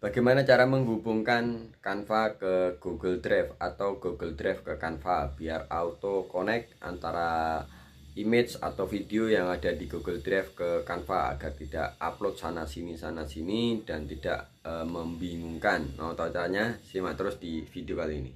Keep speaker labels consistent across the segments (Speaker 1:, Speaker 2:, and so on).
Speaker 1: Bagaimana cara menghubungkan Canva ke Google Drive atau Google Drive ke Canva biar auto connect antara image atau video yang ada di Google Drive ke Canva agar tidak upload sana sini sana sini dan tidak e, membingungkan. Mau tahu caranya? Simak terus di video kali ini.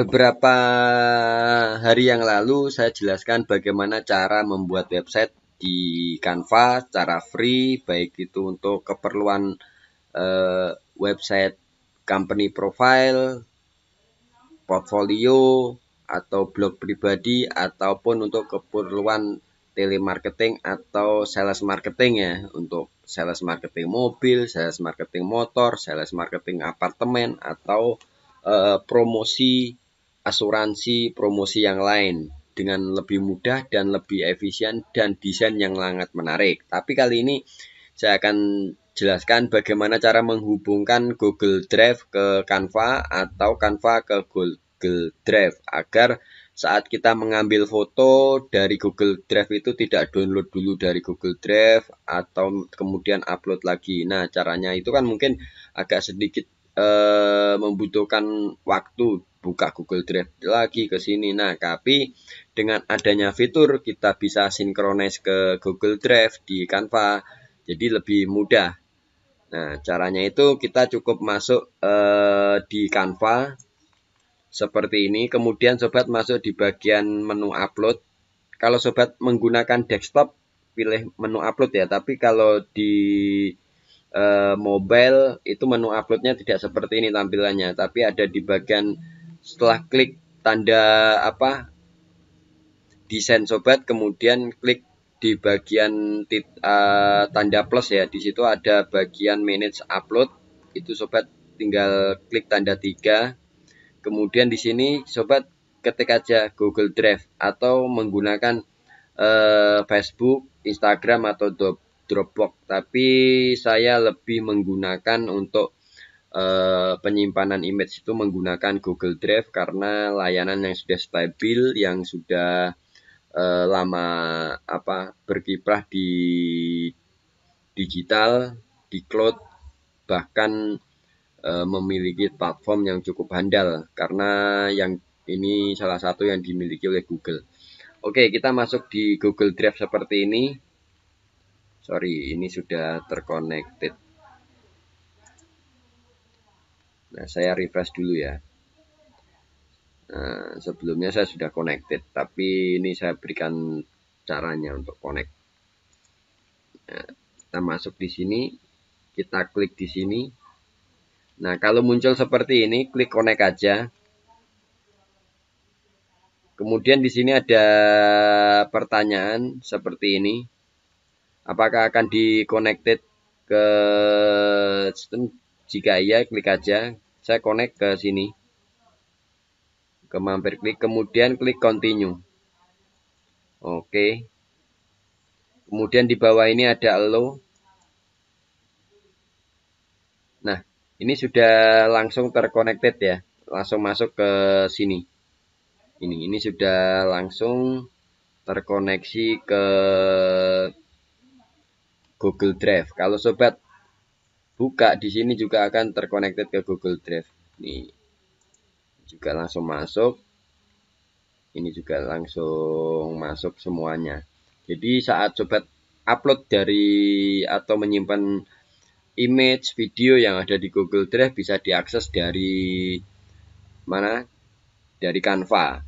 Speaker 1: Beberapa hari yang lalu saya jelaskan bagaimana cara membuat website di Canva secara free baik itu untuk keperluan eh, website company profile, portfolio atau blog pribadi ataupun untuk keperluan telemarketing atau sales marketing ya untuk sales marketing mobil, sales marketing motor, sales marketing apartemen atau eh, promosi asuransi promosi yang lain dengan lebih mudah dan lebih efisien dan desain yang sangat menarik. Tapi kali ini saya akan jelaskan bagaimana cara menghubungkan Google Drive ke Canva atau Canva ke Google Drive agar saat kita mengambil foto dari Google Drive itu tidak download dulu dari Google Drive atau kemudian upload lagi. Nah, caranya itu kan mungkin agak sedikit eh, membutuhkan waktu buka Google Drive lagi ke sini. Nah, tapi dengan adanya fitur kita bisa sinkronis ke Google Drive di Canva, jadi lebih mudah. Nah, caranya itu kita cukup masuk eh, di Canva seperti ini. Kemudian sobat masuk di bagian menu upload. Kalau sobat menggunakan desktop, pilih menu upload ya. Tapi kalau di uh, mobile itu menu uploadnya tidak seperti ini tampilannya tapi ada di bagian setelah klik tanda apa desain sobat kemudian klik di bagian tit, uh, tanda plus ya di situ ada bagian manage upload itu sobat tinggal klik tanda tiga kemudian di sini sobat ketik aja Google Drive atau menggunakan uh, Facebook Instagram atau Dropbox, tapi saya lebih menggunakan untuk uh, penyimpanan image itu menggunakan Google Drive karena layanan yang sudah stabil, yang sudah uh, lama apa berkiprah di digital, di cloud, bahkan uh, memiliki platform yang cukup handal karena yang ini salah satu yang dimiliki oleh Google. Oke, kita masuk di Google Drive seperti ini sorry ini sudah terconnected nah saya refresh dulu ya nah, sebelumnya saya sudah connected tapi ini saya berikan caranya untuk connect nah, kita masuk di sini kita klik di sini nah kalau muncul seperti ini klik connect aja kemudian di sini ada pertanyaan seperti ini Apakah akan di connected ke sistem? Jika iya, klik aja. Saya connect ke sini. Ke mampir klik, kemudian klik continue. Oke. Kemudian di bawah ini ada allow. Nah, ini sudah langsung terconnected ya. Langsung masuk ke sini. Ini ini sudah langsung terkoneksi ke Google Drive. Kalau sobat buka di sini juga akan terconnected ke Google Drive. Ini Juga langsung masuk. Ini juga langsung masuk semuanya. Jadi saat sobat upload dari atau menyimpan image video yang ada di Google Drive bisa diakses dari mana? Dari Canva.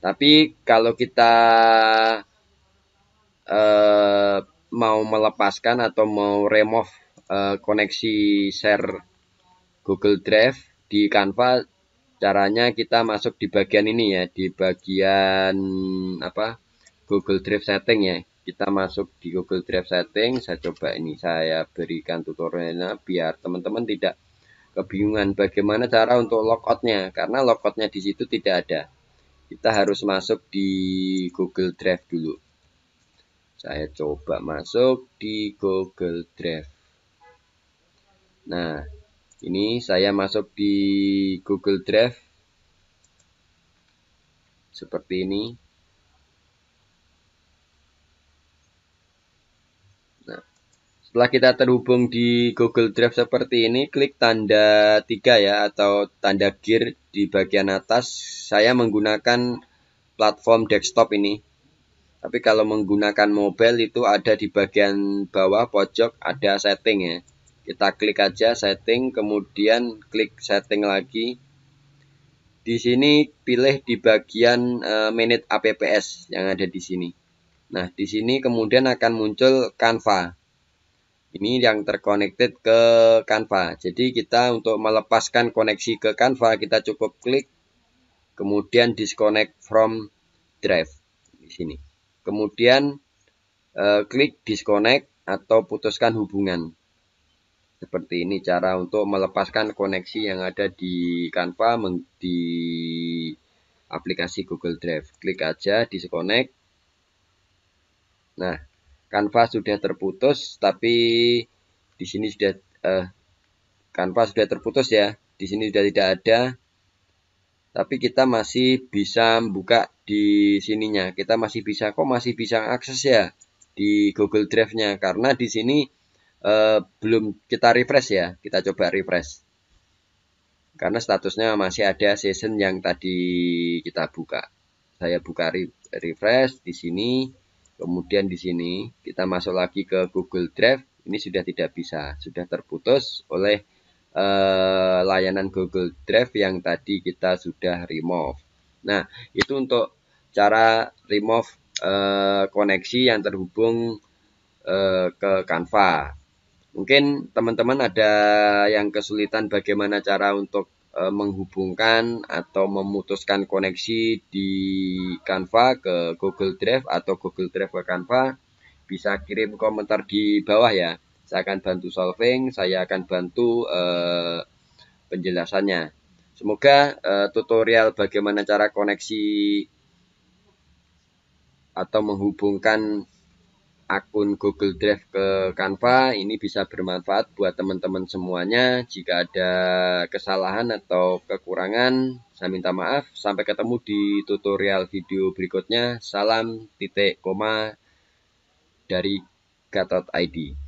Speaker 1: Tapi kalau kita eh, mau melepaskan atau mau remove uh, koneksi share Google Drive di Canva caranya kita masuk di bagian ini ya di bagian apa Google Drive setting ya kita masuk di Google Drive setting saya coba ini saya berikan tutorialnya biar teman-teman tidak kebingungan bagaimana cara untuk logoutnya karena logoutnya di situ tidak ada kita harus masuk di Google Drive dulu saya coba masuk di Google Drive. Nah, ini saya masuk di Google Drive. Seperti ini. Nah, setelah kita terhubung di Google Drive seperti ini, klik tanda tiga ya atau tanda gear di bagian atas. Saya menggunakan platform desktop ini. Tapi kalau menggunakan mobile itu ada di bagian bawah pojok ada setting ya. Kita klik aja setting, kemudian klik setting lagi. Di sini pilih di bagian uh, eh, menit APPS yang ada di sini. Nah, di sini kemudian akan muncul Canva. Ini yang terconnected ke Canva. Jadi kita untuk melepaskan koneksi ke Canva kita cukup klik kemudian disconnect from drive di sini. Kemudian eh, klik disconnect atau putuskan hubungan. Seperti ini cara untuk melepaskan koneksi yang ada di Canva di aplikasi Google Drive. Klik aja disconnect. Nah, Canva sudah terputus tapi di sini sudah eh, Canva sudah terputus ya. Di sini sudah tidak ada tapi kita masih bisa buka di sininya. Kita masih bisa kok masih bisa akses ya di Google Drive-nya karena di sini eh, belum kita refresh ya. Kita coba refresh. Karena statusnya masih ada season yang tadi kita buka. Saya buka re refresh di sini, kemudian di sini kita masuk lagi ke Google Drive. Ini sudah tidak bisa, sudah terputus oleh Eh, layanan Google Drive yang tadi kita sudah remove. Nah, itu untuk cara remove eh, koneksi yang terhubung eh, ke Canva. Mungkin teman-teman ada yang kesulitan bagaimana cara untuk eh, menghubungkan atau memutuskan koneksi di Canva ke Google Drive atau Google Drive ke Canva bisa kirim komentar di bawah ya. Saya akan bantu solving, saya akan bantu uh, penjelasannya. Semoga uh, tutorial bagaimana cara koneksi atau menghubungkan akun Google Drive ke Canva ini bisa bermanfaat buat teman-teman semuanya. Jika ada kesalahan atau kekurangan, saya minta maaf. Sampai ketemu di tutorial video berikutnya. Salam titik koma dari Gatot ID.